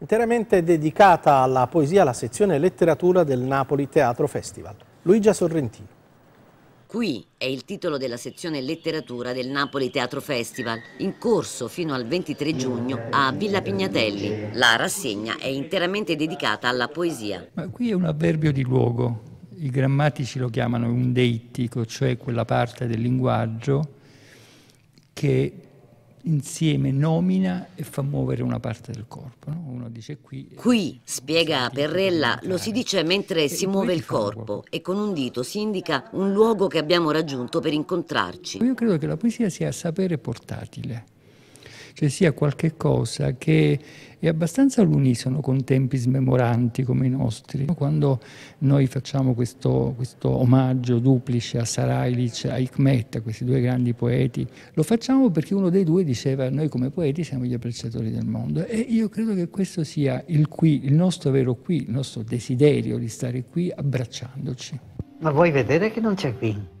interamente dedicata alla poesia la sezione letteratura del Napoli Teatro Festival. Luigia Sorrentino. Qui è il titolo della sezione letteratura del Napoli Teatro Festival, in corso fino al 23 giugno a Villa Pignatelli. La rassegna è interamente dedicata alla poesia. Ma qui è un avverbio di luogo, i grammatici lo chiamano un deittico, cioè quella parte del linguaggio che insieme nomina e fa muovere una parte del corpo. No? Uno dice qui. Qui, eh, spiega Perrella, lo si dice mentre e si muove il corpo e con un dito si indica un luogo che abbiamo raggiunto per incontrarci. Io credo che la poesia sia sapere portatile cioè sia qualche cosa che è abbastanza all'unisono con tempi smemoranti come i nostri. Quando noi facciamo questo, questo omaggio duplice a Sarailic, a Hikmet, a questi due grandi poeti, lo facciamo perché uno dei due diceva noi come poeti siamo gli apprezzatori del mondo e io credo che questo sia il qui, il nostro vero qui, il nostro desiderio di stare qui abbracciandoci. Ma vuoi vedere che non c'è qui?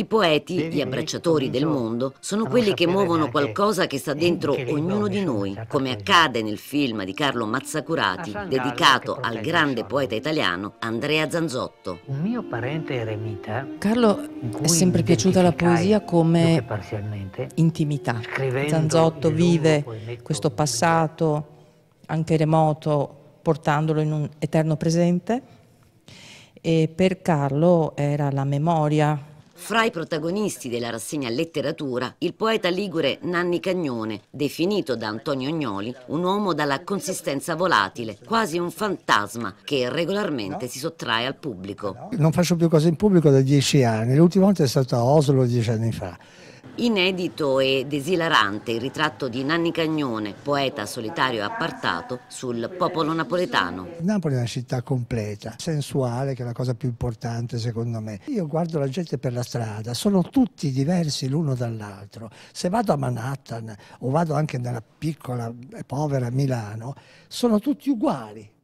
I poeti, gli abbracciatori del mondo, sono quelli che muovono qualcosa che sta dentro ognuno di noi, come accade nel film di Carlo Mazzacurati, dedicato al grande poeta italiano Andrea Zanzotto. Un mio parente eremita. Carlo è sempre piaciuta la poesia come intimità. Zanzotto vive questo passato, anche remoto, portandolo in un eterno presente. E per Carlo era la memoria fra i protagonisti della rassegna Letteratura, il poeta ligure Nanni Cagnone, definito da Antonio Agnoli un uomo dalla consistenza volatile, quasi un fantasma che regolarmente si sottrae al pubblico. Non faccio più cose in pubblico da dieci anni, l'ultima volta è stato a Oslo dieci anni fa. Inedito ed esilarante il ritratto di Nanni Cagnone, poeta solitario e appartato, sul popolo napoletano. Napoli è una città completa, sensuale, che è la cosa più importante secondo me. Io guardo la gente per la strada, sono tutti diversi l'uno dall'altro. Se vado a Manhattan o vado anche nella piccola e povera Milano, sono tutti uguali